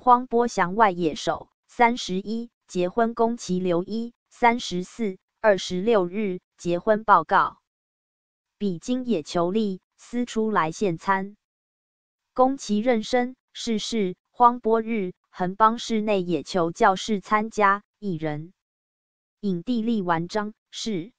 荒波祥外野手三十一结婚，宫崎留一三十四二十六日结婚报告。比京野求利私出来现餐。宫崎妊娠逝世，荒波日横邦室内野球教室参加一人。影帝力完章是。